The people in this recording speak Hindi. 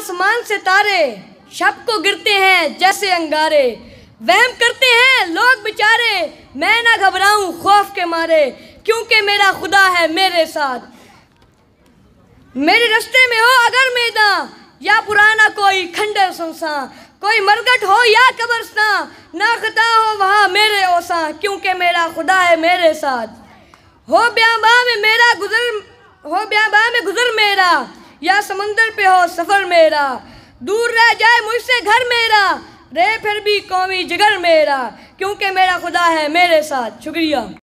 आसमान से तारे शब को गिरते हैं जैसे अंगारे वहम करते हैं लोग बेचारे मैं ना घबराऊं खौफ के मारे क्योंकि मेरा खुदा है मेरे साथ मेरे रास्ते में हो अगर मैदा या पुराना कोई खंडर सुनसा कोई मरगट हो या कब्रस्ता ना खता हो वहाँ मेरे ओसा क्योंकि मेरा खुदा है मेरे साथ हो ब्याबा में मेरा गुजर हो ब्याबा में गुजर मेरा या समंदर पे हो सफ़र मेरा दूर रह जाए मुझसे घर मेरा रहे फिर भी कौमी जिगर मेरा क्योंकि मेरा खुदा है मेरे साथ शुक्रिया